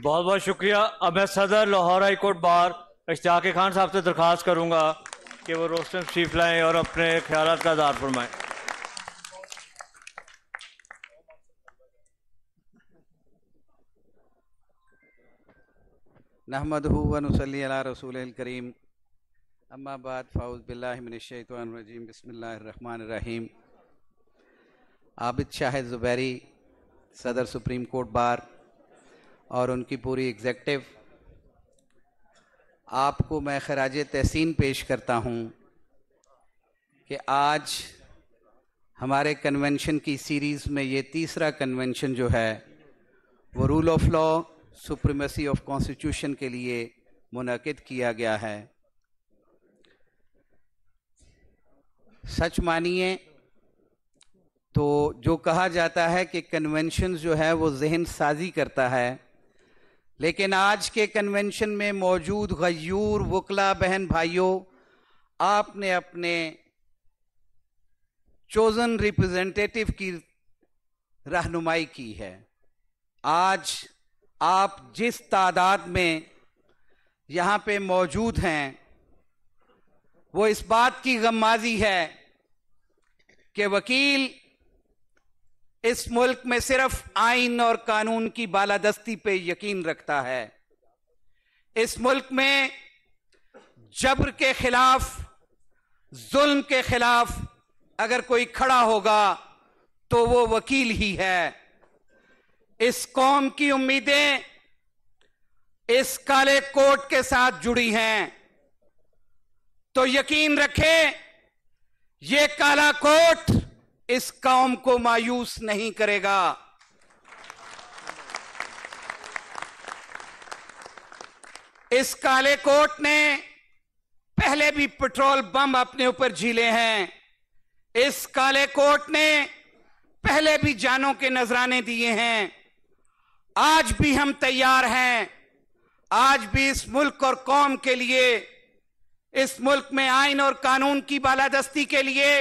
बहुत बहुत शुक्रिया अब मैं सदर Lahore high court bar Ishtiaq Khan साहब से दरख्वास्त करूँगा कि वो रोस्टम शीफ लाएँ और अपने ख्याल का आधार फरमाएँ नहमद वनसली रसूल करीम अम्माबाद फ़ाउज़ बिल्लाशतवानरजीम बसमीम आबिद शाहिद ज़ुबैरी सदर सुप्रीम कोर्ट बार और उनकी पूरी एग्जेक्टिव आपको मैं खराज तहसीन पेश करता हूँ कि आज हमारे कन्वेंशन की सीरीज़ में ये तीसरा कन्वेंशन जो है वो rule of law supremacy of constitution के लिए मुनद किया गया है सच मानिए तो जो कहा जाता है कि कन्वेंशन जो है वो जहन साजी करता है लेकिन आज के कन्वेंशन में मौजूद गयूर वकला बहन भाइयों आपने अपने चोजन रिप्रेजेंटेटिव की रहनुमाई की है आज आप जिस तादाद में यहां पे मौजूद हैं वो इस बात की गम्माजी है कि वकील इस मुल्क में सिर्फ आइन और कानून की बालादस्ती पे यकीन रखता है इस मुल्क में जबर के खिलाफ जुल्म के खिलाफ अगर कोई खड़ा होगा तो वो वकील ही है इस कौम की उम्मीदें इस काले कोट के साथ जुड़ी हैं तो यकीन रखें ये काला कोट इस कौम को मायूस नहीं करेगा इस काले कोट ने पहले भी पेट्रोल बम अपने ऊपर झीले हैं इस काले कोट ने पहले भी जानों के नजराने दिए हैं आज भी हम तैयार हैं आज भी इस मुल्क और कौम के लिए इस मुल्क में आइन और कानून की बालादस्ती के लिए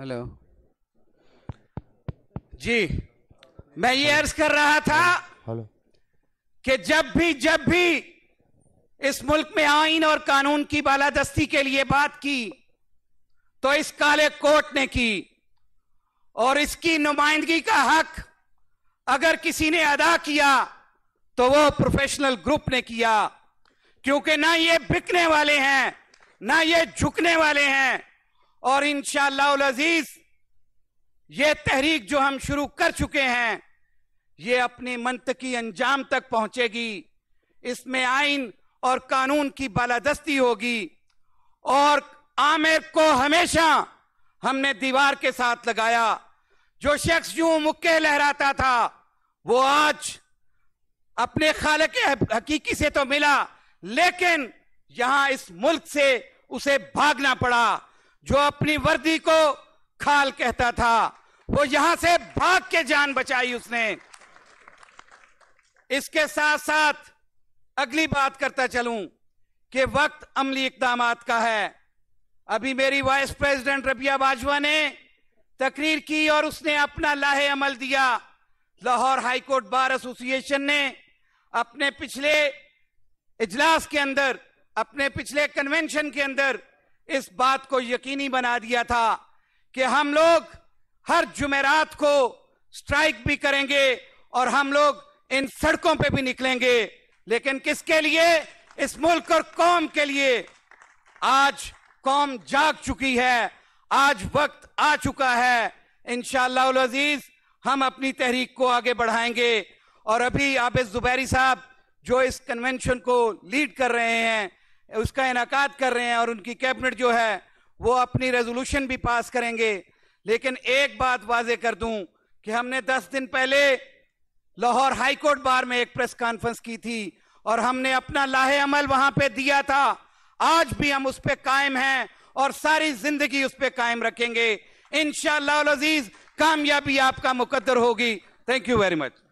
हेलो जी मैं ये अर्ज कर रहा था हेलो कि जब भी जब भी इस मुल्क में आइन और कानून की बालादस्ती के लिए बात की तो इस काले कोर्ट ने की और इसकी नुमाइंदगी का हक अगर किसी ने अदा किया तो वो प्रोफेशनल ग्रुप ने किया क्योंकि ना ये बिकने वाले हैं ना ये झुकने वाले हैं और इन अजीज ये तहरीक जो हम शुरू कर चुके हैं ये अपने की अंजाम तक पहुंचेगी इसमें आइन और कानून की बालादस्ती होगी और आमिर को हमेशा हमने दीवार के साथ लगाया जो शख्स यूं मुक्के लहराता था वो आज अपने खाल के हकीकी से तो मिला लेकिन यहां इस मुल्क से उसे भागना पड़ा जो अपनी वर्दी को खाल कहता था वो यहां से भाग के जान बचाई उसने इसके साथ साथ अगली बात करता चलूं कि वक्त अमली इकदाम का है अभी मेरी वाइस प्रेसिडेंट रबिया बाजवा ने तकरीर की और उसने अपना लाहे अमल दिया लाहौर हाईकोर्ट बार एसोसिएशन ने अपने पिछले इजलास के अंदर अपने पिछले कन्वेंशन के अंदर इस बात को यकीनी बना दिया था कि हम लोग हर जुमेरात को स्ट्राइक भी करेंगे और हम लोग इन सड़कों पे भी निकलेंगे लेकिन किसके लिए इस मुल्क और कौम के लिए आज कौम जाग चुकी है आज वक्त आ चुका है इनशालाजीज हम अपनी तहरीक को आगे बढ़ाएंगे और अभी इस जुबैरी साहब जो इस कन्वेंशन को लीड कर रहे हैं उसका इनका कर रहे हैं और उनकी कैबिनेट जो है वो अपनी रेजोल्यूशन भी पास करेंगे लेकिन एक बात वाजे कर दूं कि हमने दस दिन पहले लाहौर हाईकोर्ट बार में एक प्रेस कॉन्फ्रेंस की थी और हमने अपना लाहे अमल वहां पे दिया था आज भी हम उस पर कायम हैं और सारी जिंदगी उस पर कायम रखेंगे इन शजीज कामयाबी आपका मुकदर होगी थैंक यू वेरी मच